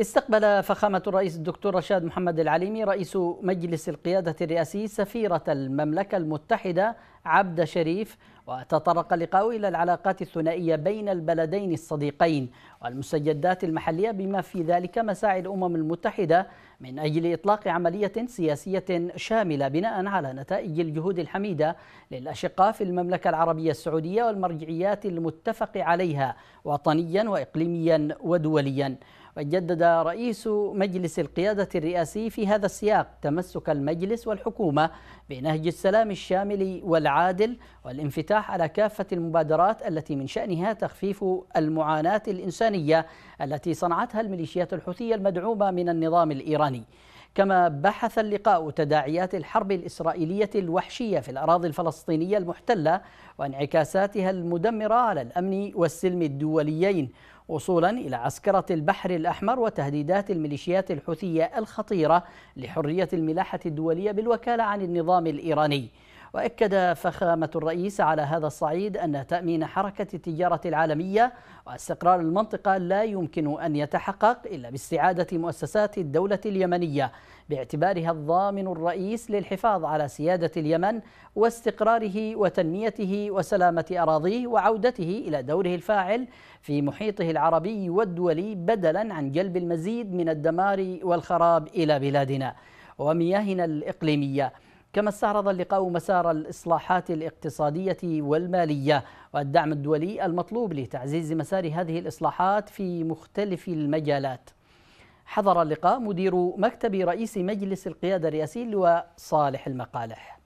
استقبل فخامة الرئيس الدكتور رشاد محمد العليمي رئيس مجلس القيادة الرئاسي سفيرة المملكة المتحدة عبد شريف وتطرق اللقاء إلى العلاقات الثنائية بين البلدين الصديقين والمستجدات المحلية بما في ذلك مساعي الأمم المتحدة من أجل إطلاق عملية سياسية شاملة بناء على نتائج الجهود الحميدة للأشقاء في المملكة العربية السعودية والمرجعيات المتفق عليها وطنيا وإقليميا ودوليا وجدد رئيس مجلس القيادة الرئاسي في هذا السياق تمسك المجلس والحكومة بنهج السلام الشامل والعالم العادل والانفتاح على كافة المبادرات التي من شأنها تخفيف المعاناة الإنسانية التي صنعتها الميليشيات الحوثية المدعومة من النظام الإيراني كما بحث اللقاء تداعيات الحرب الإسرائيلية الوحشية في الأراضي الفلسطينية المحتلة وانعكاساتها المدمرة على الأمن والسلم الدوليين وصولا إلى عسكرة البحر الأحمر وتهديدات الميليشيات الحوثية الخطيرة لحرية الملاحة الدولية بالوكالة عن النظام الإيراني وأكد فخامة الرئيس على هذا الصعيد أن تأمين حركة التجارة العالمية واستقرار المنطقة لا يمكن أن يتحقق إلا باستعادة مؤسسات الدولة اليمنية باعتبارها الضامن الرئيس للحفاظ على سيادة اليمن واستقراره وتنميته وسلامة أراضيه وعودته إلى دوره الفاعل في محيطه العربي والدولي بدلا عن جلب المزيد من الدمار والخراب إلى بلادنا ومياهنا الإقليمية كما استعرض اللقاء مسار الإصلاحات الاقتصادية والمالية والدعم الدولي المطلوب لتعزيز مسار هذه الإصلاحات في مختلف المجالات حضر اللقاء مدير مكتب رئيس مجلس القيادة الرئاسي لواء صالح المقالح